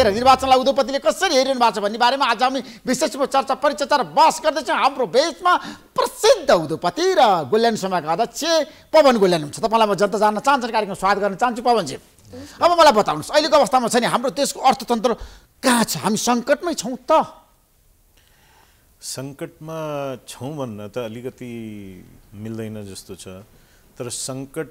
यतिखेर निर्वाचनलाई उद्योगपतिले कसरी हेरिरहनु भएको छ भन्ने बारेमा आज हामी विशेष रूपमा चर्चा परिचर्चा र बहस गर्दैछौँ हाम्रो बेचमा प्रसिद्ध उद्योगपति र गोल्यान समयका अध्यक्ष पवन गोल्यान हुन्छ तपाईँलाई म जनता जान्न चाहन्छु कार्यक्रम स्वागत गर्न चाहन्छु पवनजी अब मलाई बताउनुहोस् अहिलेको अवस्थामा छ नि हाम्रो देशको अर्थतन्त्र कहाँ छ हामी सङ्कटमै छौँ त सङ्कटमा छौँ भन्न त अलिकति मिल्दैन जस्तो छ तर सङ्कट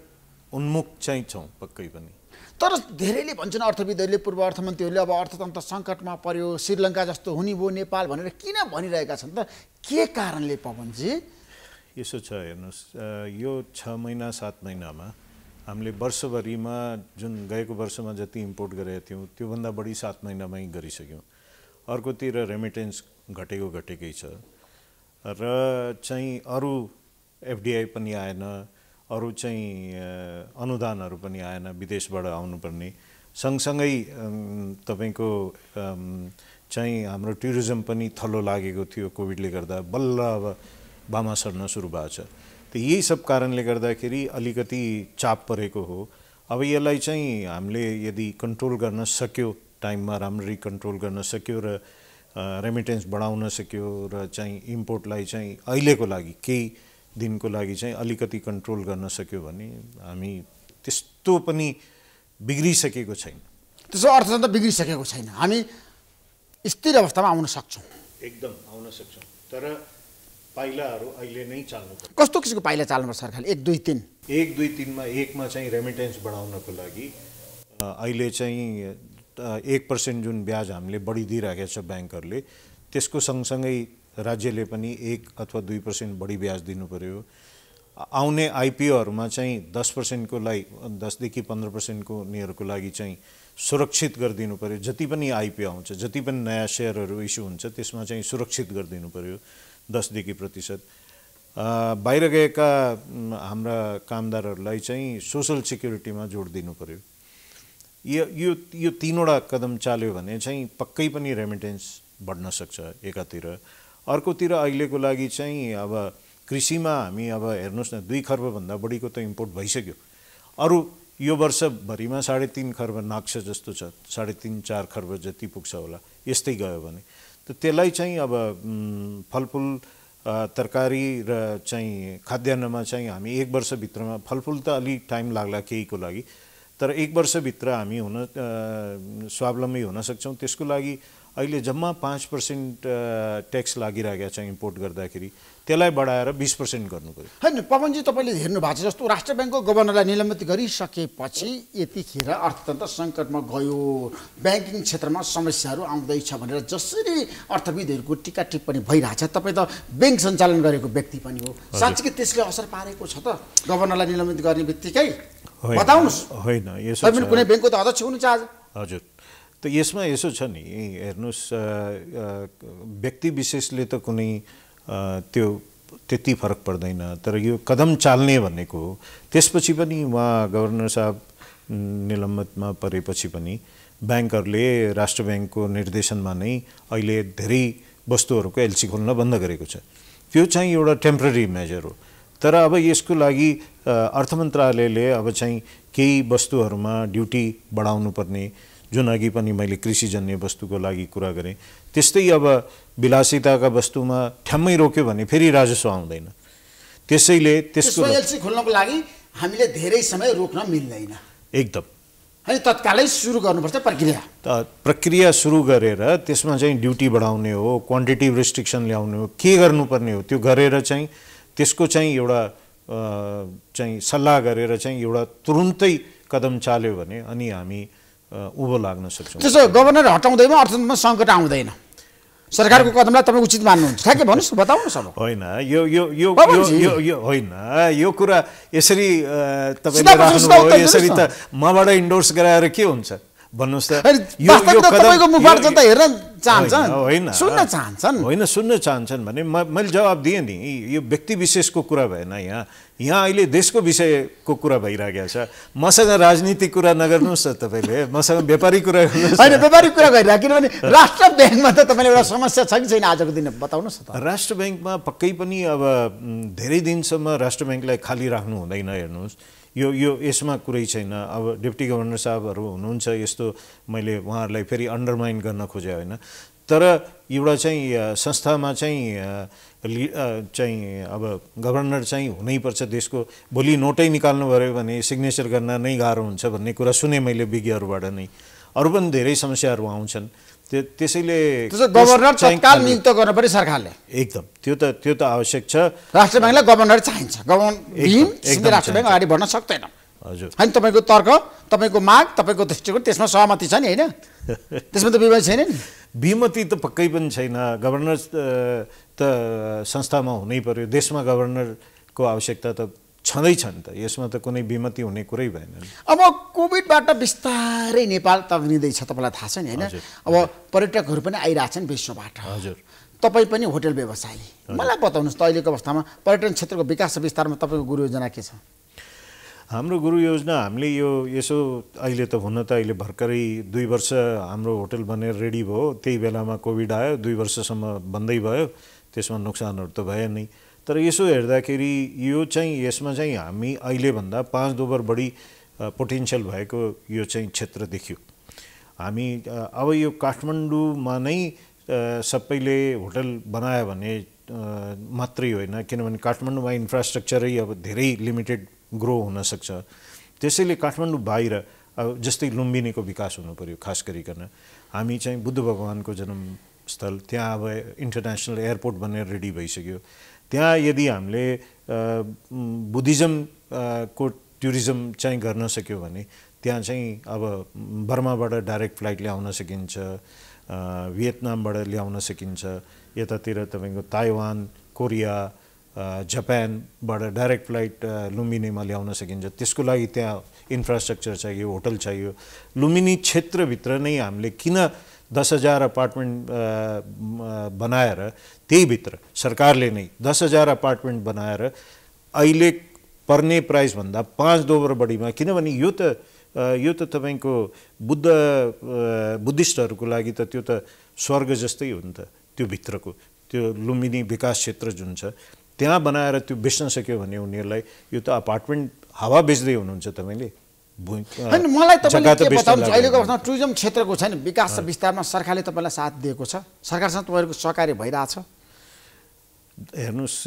उन्मुख चाहिँ छौँ पक्कै पनि तर धेरैले भन्छन् अर्थविदहरूले पूर्व अर्थमन्त्रीहरूले अब अर्थतन्त्र सङ्कटमा पर्यो श्रीलङ्का जस्तो हुने भयो नेपाल भनेर किन भनिरहेका छन् त के कारणले पवनजी यसो छ हेर्नुहोस् यो छ महिना सात महिनामा हामीले वर्षभरिमा जुन गएको वर्षमा जति इम्पोर्ट गरेका थियौँ त्योभन्दा बढी सात महिनामै गरिसक्यौँ अर्कोतिर रेमिटेन्स घटेको घटेकै छ र चाहिँ अरू एफडिआई पनि आएन अरू चाहिँ अनुदानहरू पनि आएन विदेशबाट आउनुपर्ने सँगसँगै तपाईँको चाहिँ हाम्रो टुरिज्म पनि थलो लागेको थियो कोभिडले गर्दा बल्ल अब बामा सर्न सुरु भएको छ त यही सब कारणले गर्दाखेरि अलिकति चाप परेको हो अब यसलाई चाहिँ हामीले यदि कन्ट्रोल गर्न सक्यो टाइममा राम्ररी कन्ट्रोल गर्न सक्यो र रेमिटेन्स बढाउन सक्यो र चाहिँ इम्पोर्टलाई चाहिँ अहिलेको लागि केही दिनको लागि चाहिँ अलिकति कन्ट्रोल गर्न सक्यो भने हामी त्यस्तो पनि बिग्रिसकेको छैन त्यसो अर्थतन्त्र बिग्रिसकेको छैन हामी स्थिर अवस्थामा आउन सक्छौँ एकदम आउन सक्छौँ तर पाइलाहरू अहिले नै चाल्नु कस्तो किसिमको पाइला चाल्नुपर्छ सरकारले एक दुई तिन एक दुई तिनमा एकमा चाहिँ रेमिटेन्स बढाउनको लागि अहिले चाहिँ एक पर्सेन्ट जुन ब्याज हामीले बढिदिइराखेको छ ब्याङ्कहरूले त्यसको सँगसँगै राज्यले पनि एक अथवा दुई पर्सेन्ट बढी ब्याज दिनु पर्यो आउने आइपिओहरूमा चाहिँ दस पर्सेन्टको लागि दसदेखि पन्ध्र पर्सेन्टको उनीहरूको लागि चाहिँ सुरक्षित गरिदिनु पऱ्यो जति पनि आइपिओ आउँछ जति पनि नयाँ सेयरहरू इस्यु हुन्छ त्यसमा चाहिँ सुरक्षित गरिदिनु पऱ्यो दसदेखि प्रतिशत बाहिर गएका हाम्रा कामदारहरूलाई चाहिँ सोसल सेक्युरिटीमा जोड दिनु पऱ्यो यो यो यो तिनवटा कदम चाल्यो भने चाहिँ पक्कै पनि रेमिटेन्स बढ्न सक्छ एकातिर अर्कोतिर अहिलेको लागि चाहिँ अब कृषिमा हामी अब हेर्नुहोस् न दुई खर्बभन्दा बढीको त इम्पोर्ट भइसक्यो अरू यो वर्षभरिमा साढे तिन खर्ब नाक्छ जस्तो छ साढे तिन चार खर्ब जति पुग्छ होला यस्तै गयो भने त त्यसलाई चाहिँ अब फलफुल तरकारी र चाहिँ खाद्यान्नमा चाहिँ हामी एक वर्षभित्रमा फलफुल त अलिक टाइम लाग्ला केहीको लागि तर एक वर्षभित्र हामी हुन स्वावलम्बी हुन सक्छौँ त्यसको लागि अहिले जम्मा पाँच पर्सेन्ट ट्याक्स लागिरहेको छ इम्पोर्ट गर्दाखेरि त्यसलाई बढाएर बिस पर्सेन्ट गर्नु पऱ्यो होइन पवनजी तपाईँले हेर्नु भएको छ जस्तो राष्ट्र ब्याङ्कको गभर्नरलाई निलम्बित गरिसकेपछि यतिखेर अर्थतन्त्र सङ्कटमा गयो ब्याङ्किङ क्षेत्रमा समस्याहरू आउँदैछ भनेर जसरी अर्थविदहरूको टिका टिप्पणी भइरहेछ तपाईँ त ब्याङ्क सञ्चालन गरेको व्यक्ति पनि हो साँच्चीकै त्यसले असर पारेको छ त गभर्नरलाई निलम्बित गर्ने बित्तिकै बताउनुहोस् होइन कुनै ब्याङ्कको त अध्यक्ष हुनुहुन्छ आज हजुर त यसमा यसो छ नि हेर्नुहोस् व्यक्ति विशेषले त कुनै त्यो त्यति फरक पर्दैन तर यो कदम चाल्ने भनेको त्यसपछि पनि उहाँ गभर्नर साहब निलम्बितमा परेपछि पनि ब्याङ्कहरूले राष्ट्र ब्याङ्कको निर्देशनमा नै अहिले धेरै वस्तुहरूको एलसी खोल्न बन्द गरेको छ त्यो चाहिँ एउटा टेम्पररी मेजर हो तर अब यसको लागि अर्थ मन्त्रालयले अब चाहिँ केही वस्तुहरूमा ड्युटी बढाउनु पर्ने जुन अघि पनि मैले कृषिजन्य वस्तुको लागि कुरा गरेँ त्यस्तै अब विलासिताका वस्तुमा ठ्याम्मै रोक्यो भने फेरि राजस्व आउँदैन त्यसैले त्यसको खोल्नको लागि हामीले धेरै समय रोक्न मिल्दैन एकदम है तत्कालै सुरु गर्नुपर्छ प्रक्रिया त प्रक्रिया सुरु गरेर त्यसमा चाहिँ ड्युटी बढाउने हो क्वान्टिटिभ रेस्ट्रिक्सन ल्याउने हो के गर्नुपर्ने हो त्यो गरेर चाहिँ त्यसको चाहिँ एउटा चाहिँ सल्लाह गरेर चाहिँ एउटा तुरुन्तै कदम चाल्यो भने अनि हामी उभो लाग्न सक्छ त्यसो गभर्नर हटाउँदैमा अर्थतन्त्रमा सङ्कट आउँदैन सरकारको कदमलाई तपाईँ उचित मान्नुहुन्छ ठ्याक्कै भन्नुहोस् बताउनुहोस् अब होइन यो यो यो यो होइन यो कुरा यसरी तपाईँले यसरी त मबाट इन्डोर्स गराएर के हुन्छ भन्नुहोस् त तपाईँको मुखबाट जता हेर्न चाहन्छन् होइन सुन्न चाहन्छन् होइन सुन्न चाहन्छन् भने मैले जवाब दिएँ नि यो व्यक्ति विशेषको कुरा भएन यहाँ यहाँ अहिले देशको विषयको कुरा भइरहेको छ मसँग राजनीतिक कुरा नगर्नुहोस् न तपाईँले मसँग व्यापारिक कुरा होइन व्यापारिक कुरा गरिरहेको किनभने राष्ट्र ब्याङ्कमा त तपाईँले एउटा समस्या छ कि छैन आजको दिन बताउनुहोस् त राष्ट्र ब्याङ्कमा पक्कै पनि अब धेरै दिनसम्म राष्ट्र ब्याङ्कलाई खाली राख्नु हुँदैन हेर्नुहोस् यो यो यसमा कुरै छैन अब डिप्टी गभर्नर साहबहरू हुनुहुन्छ यस्तो मैले उहाँहरूलाई फेरि अन्डरमाइन गर्न खोजेँ होइन तर एउटा चाहिँ संस्थामा चाहिँ चाहिँ अब गभर्नर चाहिँ हुनैपर्छ देशको भोलि नोटै निकाल्नु पऱ्यो भने सिग्नेचर गर्न नै गाह्रो हुन्छ भन्ने कुरा सुने मैले विज्ञहरूबाट नै अरू पनि धेरै समस्याहरू आउँछन् त्यसैले गभर्नर तत्काल नियुक्त गर्न पनि सरकारले एकदम त्यो त त्यो त आवश्यक छ राष्ट्र ब्याङ्कलाई गभर्नर चाहिन्छ गभर्नर राष्ट्र ब्याङ्क अगाडि बढ्न सक्दैन हजुर होइन तपाईँको तर्क तपाईँको माग तपाईँको दृष्टिकोण त्यसमा सहमति छ नि होइन त्यसमा त विवाद छैन नि विमति त पक्कै पनि छैन गभर्नर त संस्थामा हुनै पर्यो देशमा गभर्नरको आवश्यकता त छँदैछन् त यसमा त कुनै विमति हुने कुरै भएन अब कोभिडबाट बिस्तारै नेपाल तग्निँदैछ तपाईँलाई थाहा छ नि होइन अब पर्यटकहरू पनि आइरहेछन् विश्वबाट हजुर तपाईँ पनि होटल व्यवसायी मलाई बताउनुहोस् त अहिलेको अवस्थामा पर्यटन क्षेत्रको विकास विस्तारमा तपाईँको गुरु योजना के छ हाम्रो गुरु योजना हामीले यो यसो अहिले त हुन त अहिले भर्खरै दुई वर्ष हाम्रो होटल बनेर रेडी भयो त्यही बेलामा कोभिड आयो दुई वर्षसम्म बन्दै भयो त्यसमा नोक्सानहरू त भयो नै तर यसो हेर्दाखेरि यो चाहिँ यसमा चाहिँ हामी अहिलेभन्दा पाँच दोबर बढी पोटेन्सियल भएको यो चाहिँ क्षेत्र देखियो हामी अब यो काठमाडौँमा नै सबैले होटल बनायो भने मात्रै होइन किनभने काठमाडौँमा इन्फ्रास्ट्रक्चरै अब धेरै लिमिटेड ग्रो हुनसक्छ त्यसैले काठमाडौँ बाहिर अब जस्तै लुम्बिनीको विकास हुनु पऱ्यो खास गरिकन हामी चाहिँ बुद्ध भगवान्को जन्मस्थल त्यहाँ अब इन्टरनेसनल एयरपोर्ट बनेर रेडी भइसक्यो त्यहाँ यदि हामीले बुद्धिज्म को टुरिज्म चाहिँ गर्न सक्यो भने त्यहाँ चाहिँ अब बर्माबाट डाइरेक्ट फ्लाइट ल्याउन सकिन्छ भियतनामबाट ल्याउन सकिन्छ यतातिर तपाईँको ताइवान कोरिया जापानबाट डाइरेक्ट फ्लाइट लुम्बिनीमा ल्याउन सकिन्छ त्यसको लागि त्यहाँ इन्फ्रास्ट्रक्चर चाहियो होटल चाहियो लुम्बिनी क्षेत्रभित्र नै हामीले किन दस हजार अपार्टमेन्ट बनाएर त्यहीभित्र सरकारले नै दस हजार अपार्टमेन्ट बनाएर अहिले पर्ने प्राइसभन्दा पाँच दोबर बढीमा किनभने यो त यो त तपाईँको बुद्ध बुद्धिस्टहरूको लागि त त्यो त स्वर्ग जस्तै हो नि त त्यो भित्रको त्यो लुम्बिनी विकास क्षेत्र जुन छ त्यहाँ बनाएर त्यो बेच्न सक्यो भने उनीहरूलाई यो त अपार्टमेन्ट हावा बेच्दै हुनुहुन्छ तपाईँले होइन मलाई तपाईँले के बताउनु अहिलेको अवस्थामा टुरिज्म क्षेत्रको छैन विकास र विस्तारमा सरकारले तपाईँलाई साथ दिएको छ सरकारसँग तपाईँहरूको सहकार्य भइरहेछ हेर्नुहोस्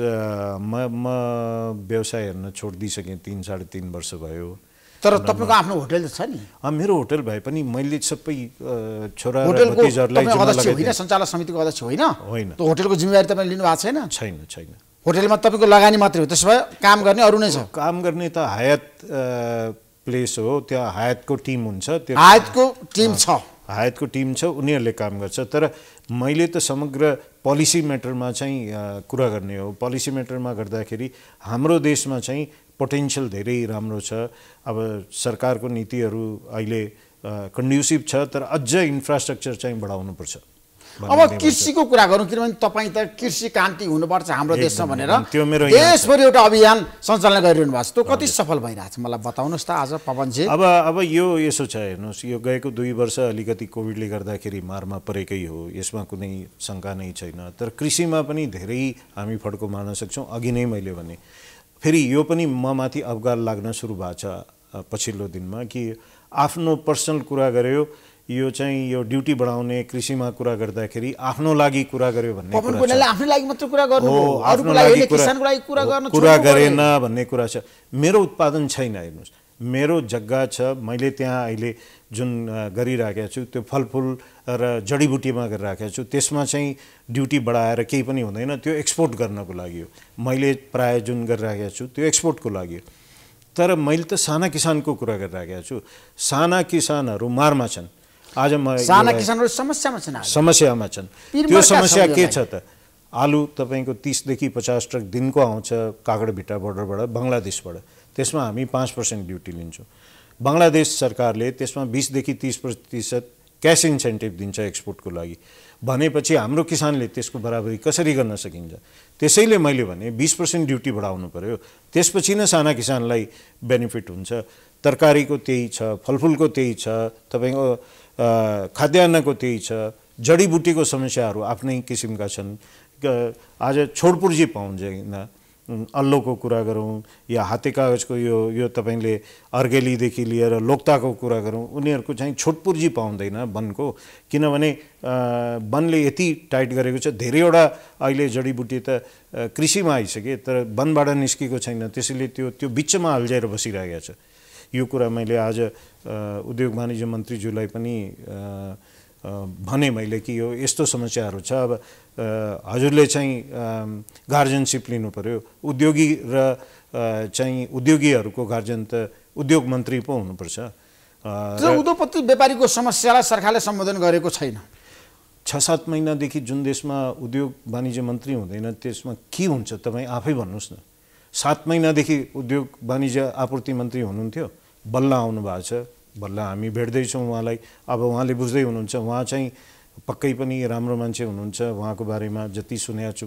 म म व्यवसाय हेर्न छोड छोडिदिइसकेँ तिन साढे तिन वर्ष भयो तर तपाईँको आफ्नो होटेल त छ नि मेरो होटेल भए पनि मैले सबै छोरा सञ्चालक समितिको अध्यक्ष होइन होइन होटेलको जिम्मेवारी तपाईँले लिनु भएको छैन छैन छैन होटेलमा तपाईँको लगानी मात्रै हो त्यसो भए काम गर्ने अरू नै छ काम गर्ने त हायत प्लेस हो त्यहाँ हायतको टिम हुन्छ त्यो हायतको टिम छ हायतको टिम छ उनीहरूले काम गर्छ तर मैले त समग्र पोलिसी म्याटरमा चाहिँ कुरा गर्ने हो पोलिसी म्याटरमा गर्दाखेरि हाम्रो देशमा चाहिँ पोटेन्सियल धेरै राम्रो छ अब सरकारको नीतिहरू अहिले कन्ड्युसिभ छ तर अझ इन्फ्रास्ट्रक्चर चाहिँ बढाउनुपर्छ अब कृषिको कुरा गरौँ किनभने तपाईँ त कृषि क्रान्ति हुनुपर्छ हाम्रो देशमा भनेर देशभरि एउटा अभियान सञ्चालन गरिरहनु भएको छ त्यो कति सफल भइरहेको छ मलाई बताउनुहोस् त आज पवनजी अब अब यो यसो छ हेर्नुहोस् यो गएको दुई वर्ष अलिकति कोभिडले गर्दाखेरि मारमा परेकै हो यसमा कुनै शङ्का नै छैन तर कृषिमा पनि धेरै हामी फड्को मार्न सक्छौँ अघि नै मैले भने फेरि यो पनि म माथि अवगार लाग्न सुरु भएको छ पछिल्लो दिनमा कि आफ्नो पर्सनल कुरा गऱ्यो यो चाहिँ यो ड्युटी बढाउने कृषिमा कुरा गर्दाखेरि आफ्नो लागि कुरा गर्यो भन्ने कुरा कुरा गरेन भन्ने कुरा छ मेरो उत्पादन छैन हेर्नुहोस् मेरो जग्गा छ मैले त्यहाँ अहिले जुन गरिराखेको छु त्यो फलफुल र जडीबुटीमा गरिराखेको छु त्यसमा चाहिँ ड्युटी बढाएर केही पनि हुँदैन त्यो एक्सपोर्ट गर्नको लागि हो मैले प्राय जुन गरिराखेको छु त्यो एक्सपोर्टको लागि हो तर मैले त साना किसानको कुरा गरिराखेको छु साना किसानहरू मारमा छन् आज म साना किसानहरू समस्यामा छन् समस्यामा छन् त्यो समस्या के छ त आलु तपाईँको तिसदेखि पचास ट्रक दिनको आउँछ कागडभिट्टा बोर्डरबाट बङ्गलादेशबाट त्यसमा हामी पाँच पर्सेन्ट ड्युटी लिन्छौँ बङ्गलादेश सरकारले त्यसमा बिसदेखि तिस प्रतिशत क्यास इन्सेन्टिभ दिन्छ एक्सपोर्टको लागि भनेपछि हाम्रो किसानले त्यसको बराबरी कसरी गर्न सकिन्छ त्यसैले मैले भने बिस पर्सेन्ट ड्युटी बढाउनु पऱ्यो त्यसपछि नै साना किसानलाई बेनिफिट हुन्छ तरकारीको त्यही छ फलफुलको त्यही छ तपाईँको खाद्यान्नको त्यही छ जडीबुटीको समस्याहरू आफ्नै किसिमका छन् आज छोडपुर्जी पाउँदैन अल्लोको कुरा गरौँ या हाते कागजको यो यो तपाईँले अर्गेलीदेखि लिएर लोक्ताको कुरा गरौँ उनीहरूको चाहिँ छोटपुर्जी पाउँदैन वनको किनभने वनले यति टाइट गरेको छ धेरैवटा अहिले जडीबुटी त कृषिमा आइसके तर वनबाट निस्केको छैन त्यसैले त्यो त्यो बिचमा हल्झाएर बसिरहेको छ यो कुरा मैले आज उद्योग वाणिज्य मन्त्रीज्यूलाई पनि भने मैले कि यो यस्तो समस्याहरू छ अब हजुरले चाहिँ गार्जेनसिप लिनु पऱ्यो उद्योगी र चाहिँ उद्योगीहरूको गार्जेन त उद्योग मन्त्री पो हुनुपर्छ उद्योगपति व्यापारीको समस्यालाई सरकारले सम्बोधन गरेको छैन छ सात महिनादेखि जुन देशमा उद्योग वाणिज्य मन्त्री हुँदैन त्यसमा के हुन्छ तपाईँ आफै भन्नुहोस् न सात महिनादेखि उद्योग वाणिज्य आपूर्ति मन्त्री हुनुहुन्थ्यो बल्ल आउनु भएको छ बल्ल हामी भेट्दैछौँ उहाँलाई अब उहाँले बुझ्दै हुनुहुन्छ उहाँ चाहिँ पक्कै पनि राम्रो मान्छे हुनुहुन्छ उहाँको बारेमा जति सुनेको छु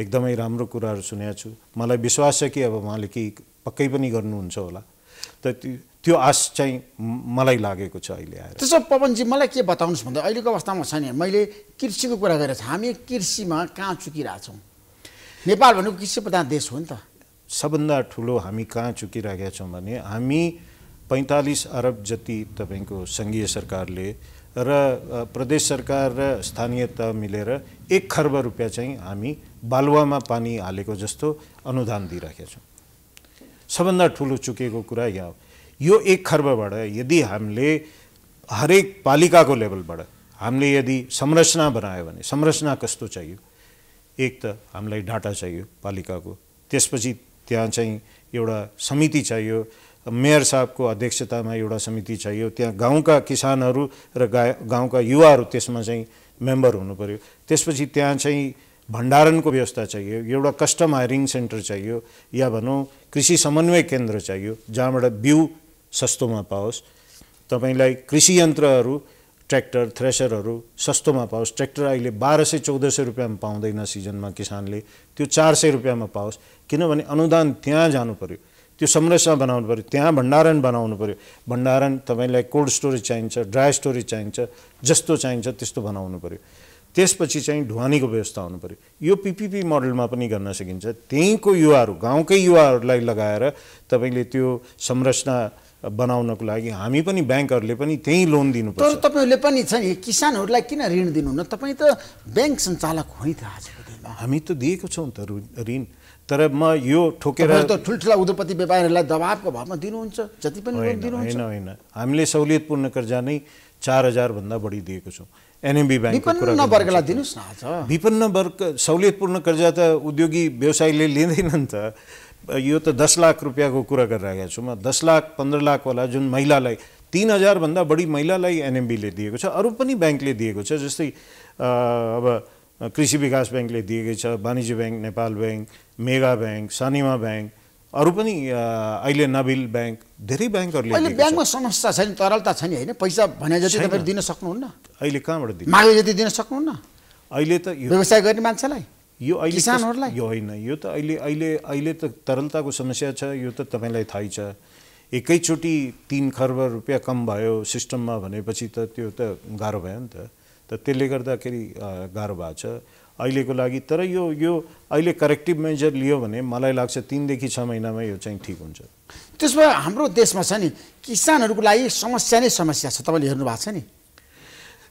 एकदमै राम्रो कुराहरू सुनेको छु मलाई विश्वास छ कि अब उहाँले केही पक्कै पनि गर्नुहुन्छ होला त त्यो आश चाहिँ मलाई लागेको छ अहिले आएर त्यसो पवनजी मलाई के बताउनुहोस् भन्दा अहिलेको अवस्थामा छ नि मैले कृषिको कुरा गरेको छ हामी कृषिमा कहाँ चुकिरहेछौँ नेपाल भनेको कृषि प्रधान देश हो नि त सबभन्दा ठुलो हामी कहाँ चुकिरहेका छौँ भने हामी पैँतालिस अरब जति तपाईँको सङ्घीय सरकारले र प्रदेश सरकार र स्थानीय तह मिलेर एक खर्ब रुपियाँ चाहिँ हामी बालुवामा पानी हालेको जस्तो अनुदान दिइराखेका छौँ सबभन्दा ठुलो चुकेको कुरा यहाँ हो यो एक खर्बबाट यदि हामीले हरेक पालिकाको लेभलबाट हामीले यदि संरचना बनायो भने संरचना कस्तो चाहियो एक त हामीलाई डाटा चाहियो पालिकाको त्यसपछि त्यहाँ चाहिँ एउटा समिति चाहियो मेयर साहबको अध्यक्षतामा एउटा समिति चाहियो त्यहाँ गाउँका किसानहरू र गा गाउँका युवाहरू त्यसमा चाहिँ मेम्बर हुनु पऱ्यो त्यसपछि त्यहाँ चाहिँ भण्डारणको व्यवस्था चाहियो एउटा कस्टम हायरिङ सेन्टर चाहियो या भनौँ कृषि समन्वय केन्द्र चाहियो जहाँबाट बिउ सस्तोमा पाओस् तपाईँलाई कृषि यन्त्रहरू ट्र्याक्टर थ्रेसरहरू सस्तोमा पाओस् ट्र्याक्टर अहिले बाह्र सय चौध सय रुपियाँमा पाउँदैन सिजनमा किसानले त्यो चार सय रुपियाँमा पाओस् किनभने अनुदान त्यहाँ जानु पऱ्यो त्यो संरचना बनाउनु पऱ्यो त्यहाँ भण्डारण बनाउनु पऱ्यो भण्डारण तपाईँलाई कोल्ड स्टोरेज चाहिन्छ ड्राई स्टोरेज चाहिन्छ जस्तो चाहिन्छ त्यस्तो बनाउनु पऱ्यो त्यसपछि चाहिँ ढुवानीको व्यवस्था हुनु पऱ्यो यो पिपिपी मोडलमा पनि गर्न सकिन्छ त्यहीँको युवाहरू गाउँकै युवाहरूलाई लगाएर तपाईँले त्यो संरचना बनाउनको लागि हामी पनि ब्याङ्कहरूले पनि त्यही लोन दिनुपर्छ तर तपाईँहरूले पनि छ नि किसानहरूलाई किन ऋण दिनुहुन्न तपाईँ त ब्याङ्क सञ्चालक हो नि त आजको हामी त दिएको छौँ त ऋण तर म यो ठोकेर त ठुल्ठुला उद्योगपति व्यापारीहरूलाई दबावको भरमा दिनुहुन्छ जति पनि होइन होइन हामीले सहुलियतपूर्ण कर्जा नै चार हजारभन्दा बढी दिएको छौँ एनएमबी ब्याङ्क वर्गलाई दिनुहोस् न विपन्न वर्ग सहुलियतपूर्ण कर्जा त उद्योगी व्यवसायीले लिँदैन नि त यो त दस लाख रुपियाँको कुरा गरिरहेको छु म दस लाख पन्ध्र लाखवाला जुन महिलालाई तिन हजारभन्दा बढी महिलालाई एनएमबीले दिएको छ अरू पनि ब्याङ्कले दिएको छ जस्तै अब कृषि विकास ब्याङ्कले दिएकै छ वाणिज्य bank Nepal bank Mega bank Sanima bank अरू पनि अहिले नबिल ब्याङ्क धेरै ब्याङ्कहरूले अहिले ब्याङ्कमा समस्या छैन तरलता छ नि होइन पैसा भने जति तपाईँले दिन सक्नुहुन्न अहिले कहाँबाट मागे जति दिन सक्नुहुन्न अहिले त व्यवसाय गर्ने मान्छेलाई यो अहिले किसानहरूलाई यो होइन यो त अहिले अहिले अहिले त तरलताको समस्या छ यो त तपाईँलाई थाहै छ एकैचोटि तिन खर्ब रुपियाँ कम भयो सिस्टममा भनेपछि त त्यो त गाह्रो भयो नि त त त्यसले गर्दाखेरि गाह्रो भएको छ अहिलेको लागि तर यो यो अहिले करेक्टिभ मेजर लियो भने मलाई लाग्छ तिनदेखि छ महिनामा यो चाहिँ ठिक हुन्छ त्यसो भए हाम्रो देशमा छ नि किसानहरूको लागि समस्या नै समस्या छ तपाईँले हेर्नु भएको छ नि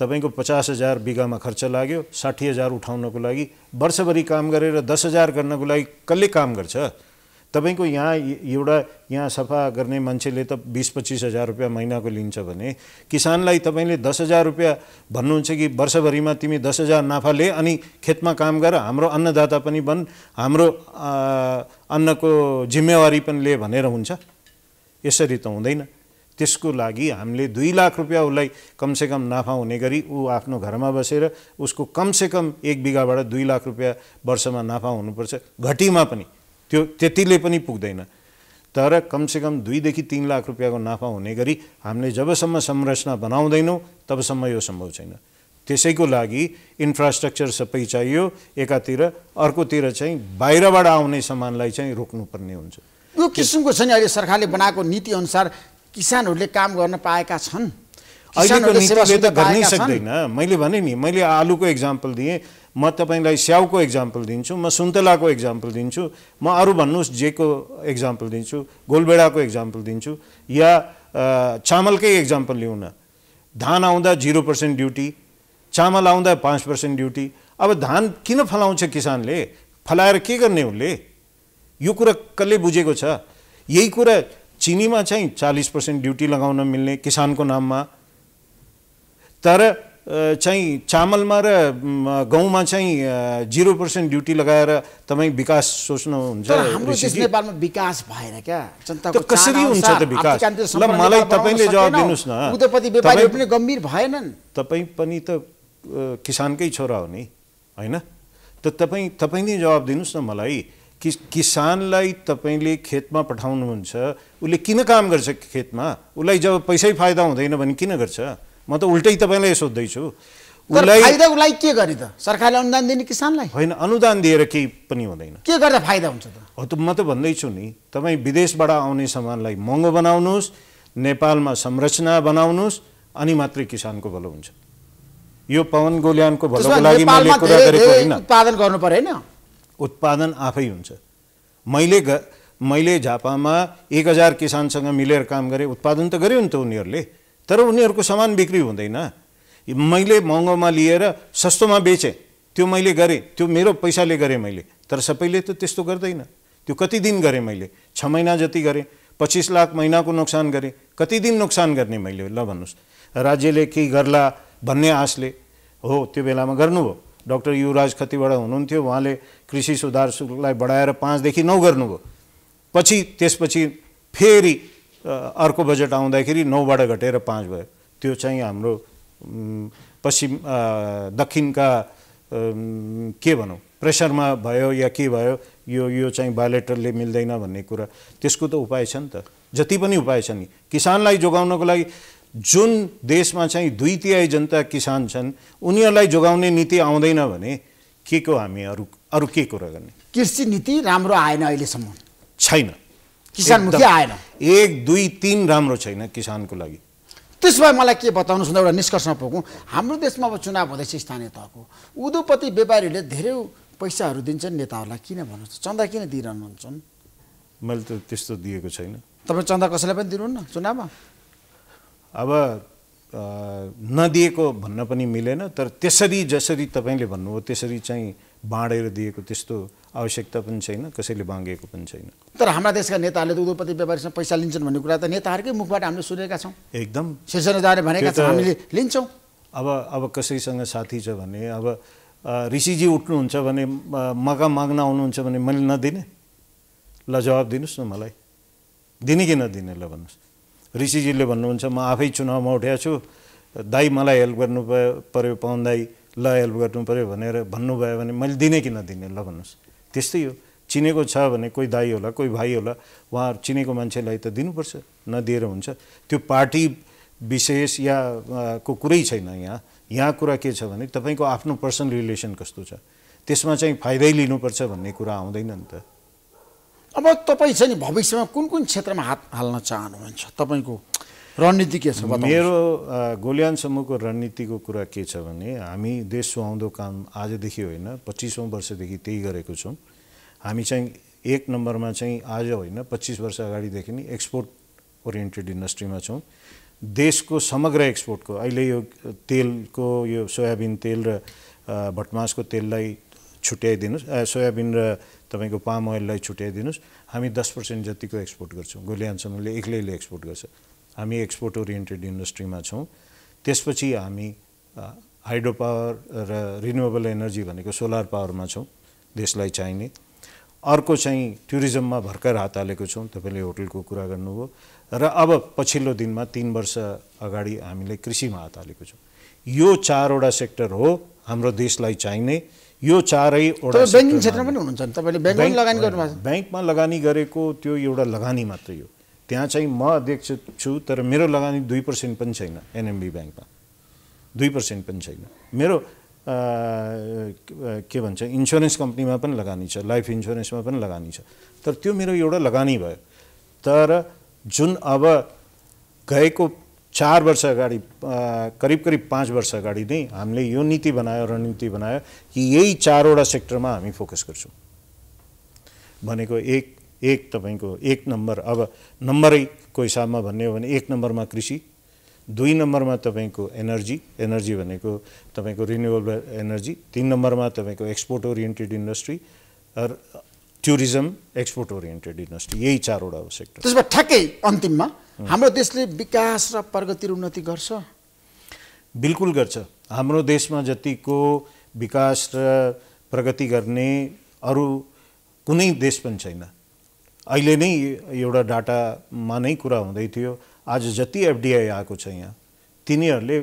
तपाईँको पचास हजार बिगामा खर्च लाग्यो साठी हजार उठाउनको लागि वर्षभरि काम गरेर दस हजार गर्नको लागि कसले काम गर्छ तपाईँको यहाँ एउटा यहाँ सफा गर्ने मान्छेले त बिस पच्चिस हजार रुपियाँ महिनाको लिन्छ भने किसानलाई तपाईँले दस हजार रुपियाँ भन्नुहुन्छ कि वर्षभरिमा तिमी दस हजार नाफा ले अनि खेतमा काम गर हाम्रो अन्नदाता पनि बन हाम्रो अन्नको जिम्मेवारी पनि ले भनेर हुन्छ यसरी त हुँदैन त्यसको लागि हामीले दुई लाख रुपियाँ उसलाई कमसेकम नाफा हुने गरी ऊ आफ्नो घरमा बसेर उसको कमसेकम एक बिघाबाट दुई लाख रुपियाँ वर्षमा नाफा हुनुपर्छ घटीमा पनि त्यो त्यतिले पनि पुग्दैन तर कमसेकम दुईदेखि तिन लाख रुपियाँको नाफा हुने गरी हामीले जबसम्म संरचना बनाउँदैनौँ तबसम्म यो सम्भव छैन त्यसैको लागि इन्फ्रास्ट्रक्चर सबै चाहियो एकातिर अर्कोतिर चाहिँ बाहिरबाट आउने सामानलाई चाहिँ रोक्नुपर्ने हुन्छ यो किसिमको छ नि अहिले सरकारले बनाएको नीतिअनुसार किसानहरूले काम गर्न पाएका छन् अहिलेको त गर्नै सक्दैन मैले भने नि मैले आलुको इक्जाम्पल दिएँ म तपाईँलाई स्याउको एक्जाम्पल दिन्छु म सुन्तलाको इक्जाम्पल दिन्छु म अरू भन्नुहोस् जेको इक्जाम्पल दिन्छु गोलबेडाको इक्जाम्पल दिन्छु या चामलकै इक्जाम्पल लिउँ न धान आउँदा जिरो पर्सेन्ट ड्युटी चामल आउँदा पाँच पर्सेन्ट ड्युटी अब धान किन फलाउँछ किसानले फलाएर के गर्ने उसले यो कुरा कसले बुझेको छ यही कुरा चिनीमा चाहिँ चालिस पर्सेन्ट ड्युटी लगाउन मिल्ने किसानको नाममा तर चाहिँ चामलमा र गहुँमा चाहिँ जिरो पर्सेन्ट ड्युटी लगाएर तपाईँ विकास सोच्नुहुन्छ नेपालमा विकास भएन क्या कसरी हुन्छ त विकास ल मलाई तपाईँले जवाब दिनुहोस् न पनि गम्भीर भएनन् तपाईँ पनि त किसानकै छोरा हो नि होइन त तपाईँ तपाईँ नै जवाब दिनुहोस् न मलाई कि किसानलाई तपाईँले खेतमा पठाउनुहुन्छ उसले किन काम गर्छ खेतमा उसलाई जब पैसै फाइदा हुँदैन भने किन गर्छ म त उल्टै तपाईँलाई सोध्दैछु उसलाई फाइदा उसलाई के गरे त सरकारले अनुदान दिने किसानलाई होइन अनुदान दिएर केही पनि हुँदैन के गर्दा फाइदा हुन्छ त हो त म त भन्दैछु नि तपाईँ विदेशबाट आउने सामानलाई महँगो बनाउनुहोस् नेपालमा संरचना बनाउनुहोस् अनि मात्रै किसानको भलो हुन्छ यो पवन गोल्यानको भलोको लागि उत्पादन गर्नु पऱ्यो होइन उत्पादन आफै हुन्छ मैले ग मैले झापामा एक हजार किसानसँग मिलेर काम गरेँ उत्पादन त गऱ्यो नि त उनीहरूले तर उनीहरूको सामान बिक्री हुँदैन मैले महँगोमा लिएर सस्तोमा बेचेँ त्यो मैले गरेँ त्यो मेरो पैसाले गरेँ मैले तर सबैले त त्यस्तो गर्दैन त्यो कति दिन गरेँ मैले छ महिना जति गरेँ पच्चिस लाख महिनाको नोक्सान गरेँ कति दिन नोक्सान गर्ने मैले ल भन्नुहोस् राज्यले केही गर्ला भन्ने आशले हो त्यो बेलामा गर्नुभयो डाक्टर युवराज खतिवडा हुनुहुन्थ्यो उहाँले कृषि सुधार शुल्कलाई बढाएर पाँचदेखि नौ गर्नुभयो पछि त्यसपछि फेरि अर्को बजेट आउँदाखेरि नौबाट घटेर पाँच भयो त्यो चाहिँ हाम्रो पश्चिम दक्षिणका के भनौँ प्रेसरमा भयो या के भयो यो यो चाहिँ बायोलेटरले मिल्दैन भन्ने कुरा त्यसको त उपाय छ नि त जति पनि उपाय छ नि किसानलाई जोगाउनको लागि जुन देशमा चाहिँ दुई तिहाई जनता किसान छन् उनीहरूलाई जोगाउने नीति आउँदैन भने के को हामी अरू अरू के कुरा गर्ने कृषि नीति राम्रो आएन अहिलेसम्म छैन किसान आएन एक दुई तिन राम्रो छैन किसानको लागि त्यसो भए मलाई के बताउनु सुन्दा एउटा निष्कर्षमा पुगौँ हाम्रो देशमा अब चुनाव हुँदैछ स्थानीय तहको उद्योगपति व्यापारीहरूले धेरै पैसाहरू दिन्छन् नेताहरूलाई किन भन्नुहुन्छ चन्दा किन दिइरहनुहुन्छ मैले त त्यस्तो दिएको छैन तपाईँ चन्दा कसैलाई पनि दिनुहुन्न चुनावमा अब नदिएको भन्न पनि मिलेन तर त्यसरी जसरी तपाईँले भन्नुभयो त्यसरी चाहिँ बाँडेर दिएको त्यस्तो आवश्यकता पनि छैन कसैले मागेको पनि छैन तर हाम्रा देशका नेताहरूले उद्योगपति व्यापारीसँग पैसा लिन्छन् भन्ने कुरा त नेताहरूकै मुखबाट हामीले सुनेका छौँ एकदम शीर्षनेताहरूले भनेका छौँ हामीले लिन्छौँ अब अब कसैसँग साथी छ भने अब ऋषिजी उठ्नुहुन्छ भने मगा माग्न आउनुहुन्छ भने मैले नदिने ल जवाब दिनुहोस् न मलाई दिने कि नदिने ल भन्नुहोस् ऋषिजीले भन्नुहुन्छ म आफै चुनावमा उठेको छु दाई मलाई हेल्प गर्नु पऱ्यो पवन दाई ल हेल्प गर्नु पऱ्यो भनेर भन्नुभयो भने मैले दिने कि नदिने ल भन्नुहोस् त्यस्तै हो चिनेको छ भने कोही दाई होला कोही भाइ होला उहाँ चिनेको मान्छेलाई त दिनुपर्छ नदिएर हुन्छ त्यो पार्टी विशेष या को कुरै छैन यहाँ यहाँ कुरा के छ भने तपाईँको आफ्नो पर्सनल रिलेसन कस्तो छ त्यसमा चाहिँ फाइदै लिनुपर्छ भन्ने कुरा आउँदैन नि त अब तपाईँ चाहिँ भविष्यमा कुन कुन क्षेत्रमा हात हाल्न चाहनुहुन्छ तपाईँको रणनीति के छ मेरो गोल्यान समूहको रणनीतिको कुरा के छ भने हामी देश सुहाउँदो काम आजदेखि होइन पच्चिसौँ वर्षदेखि त्यही गरेको छौँ हामी चाहिँ एक नम्बरमा चाहिँ आज होइन पच्चिस वर्ष अगाडिदेखि नै एक्सपोर्ट ओरिएन्टेड इन्डस्ट्रीमा छौँ देशको समग्र एक्सपोर्टको अहिले यो तेलको यो सोयाबिन तेल र भटमासको तेललाई छुट्याइदिनुहोस् सोयाबिन र तपाईँको पाम ओइललाई छुट्याइदिनुहोस् हामी दस पर्सेन्ट जतिको एक्सपोर्ट गर्छौँ गोलियान समूहले एक्लैले एक्सपोर्ट गर्छ हामी एक्सपोर्ट ओरिएन्टेड इन्डस्ट्रीमा छौँ त्यसपछि हामी हाइड्रो पावर र रिन्युएबल एनर्जी भनेको सोलर पावरमा छौँ देशलाई चाहिने अर्को चाहिँ टुरिज्ममा भर्खर हात हालेको छौँ तपाईँले होटलको कुरा गर्नुभयो र अब पछिल्लो दिनमा तिन वर्ष अगाडि हामीले कृषिमा हात हालेको छौँ यो चारवटा सेक्टर हो हाम्रो देशलाई चाहिने यो चारैवटा ब्याङ्किङ क्षेत्रमा पनि हुनुहुन्छ तपाईँले ब्याङ्कमा लगानी गर्नुभएको ब्याङ्कमा लगानी गरेको त्यो एउटा लगानी मात्रै हो त्यहाँ चाहिँ म अध्यक्ष छु तर मेरो लगानी दुई पर्सेन्ट पनि छैन एनएमबी ब्याङ्कमा दुई पर्सेन्ट पनि छैन मेरो के भन्छ इन्सुरेन्स कम्पनीमा पनि लगानी छ लाइफ इन्सुरेन्समा पनि लगानी छ तर त्यो मेरो एउटा लगानी भयो तर जुन अब गएको चार वर्ष अगाडि करिब करिब पाँच वर्ष अगाडि नै हामीले यो नीति बनायो रणनीति बनायो कि यही चारवटा सेक्टरमा हामी फोकस गर्छौँ भनेको एक एक तपाईँको एक नम्बर अब नम्बरैको हिसाबमा भन्ने हो भने एक नम्बरमा कृषि दुई नम्बरमा तपाईँको एनर्जी एनर्जी भनेको तपाईँको रिन्युएबल एनर्जी तिन नम्बरमा तपाईँको एक्सपोर्ट ओरिएन्टेड इन्डस्ट्री र टुरिज्म एक्सपोर्ट ओरिएन्टेड इन्डस्ट्री यही चारवटा सेक्टर त्यसमा ठ्याक्कै अन्तिममा हाम्रो देशले विकास र प्रगति र उन्नति गर्छ बिल्कुल गर्छ हाम्रो देशमा जतिको विकास र प्रगति गर्ने अरू कुनै देश पनि छैन अहिले नै एउटा डाटामा नै कुरा हुँदै थियो आज जति एफडिआई आएको छ यहाँ तिनीहरूले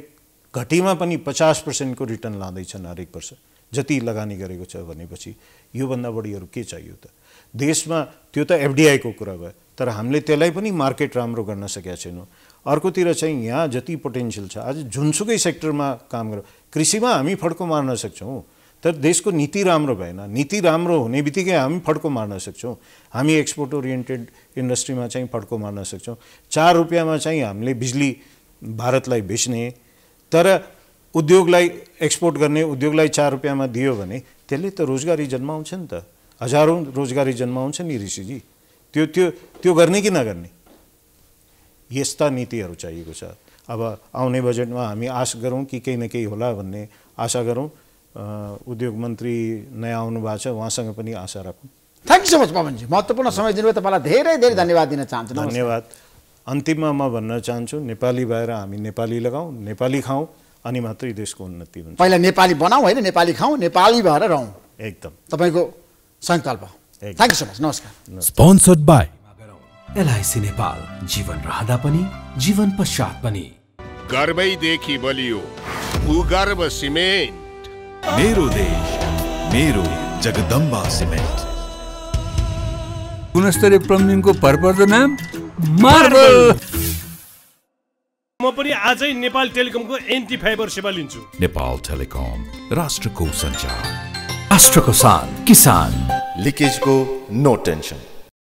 घटीमा पनि पचास पर्सेन्टको रिटर्न लाँदैछन् हरेक वर्ष जति लगानी गरेको छ भनेपछि योभन्दा बढी अरू के चाहियो त देशमा त्यो त एफडिआईको कुरा भयो तर हामीले त्यसलाई पनि मार्केट राम्रो गर्न सकेका छैनौँ अर्कोतिर चाहिँ यहाँ जति पोटेन्सियल छ आज जुनसुकै सेक्टरमा काम गर कृषिमा हामी फड्को मार्न सक्छौँ तर देशको नीति राम्रो भएन नीति राम्रो हुने बित्तिकै हामी फड्को मार्न सक्छौँ हामी एक्सपोर्ट ओरिएन्टेड इन्डस्ट्रीमा चाहिँ फड्को मार्न सक्छौँ चार रुपियाँमा चाहिँ हामीले बिजुली भारतलाई बेच्ने तर उद्योगलाई एक्सपोर्ट गर्ने उद्योगलाई चार रुपियाँमा दियो भने त्यसले त रोजगारी जन्माउँछ नि त हजारौँ रोजगारी जन्माउँछ नि ऋषिजी त्यो त्यो त्यो गर्ने कि नगर्ने यस्ता नीतिहरू चाहिएको छ अब आउने बजेटमा हामी आश गरौँ कि केही न केही होला भन्ने आशा गरौँ उद्योग मन्त्री नयाँ आउनु भएको छ उहाँसँग पनि आशा राखौँ thank you so much Pawanji महत्त्वपूर्ण समय दिनुभयो तपाईँलाई धेरै धेरै धन्यवाद दिन चाहन्छु धन्यवाद अन्तिममा म भन्न चाहन्छु नेपाली भएर हामी नेपाली लगाउँ नेपाली खाउँ अनि मात्रै देशको उन्नति हुन्छ पहिला नेपाली बनाऊ होइन नेपाली खाऊ नेपाली भएर रहँ एकदम तपाईँको सङ्कल्प थ्याङ्क यू सो मच नमस्कार स्पोन्सर्ड बाई एलआइसी नेपाल जीवन रहँदा पनि जीवन पश्चात पनि देखि बलियो भूगर्भ सिमेन्ट मेरो देश मेरो जगदम्बा सिमेन्ट गुणस्तरीय प्लम्बिङको भरपर्दो नाम मार्बल म पनि आजै नेपाल टेलिकमको एन्टी फाइबर सेवा लिन्छु नेपाल टेलिकम राष्ट्रको सञ्चार राष्ट्रको सान किसान लिकेजको नो टेन्सन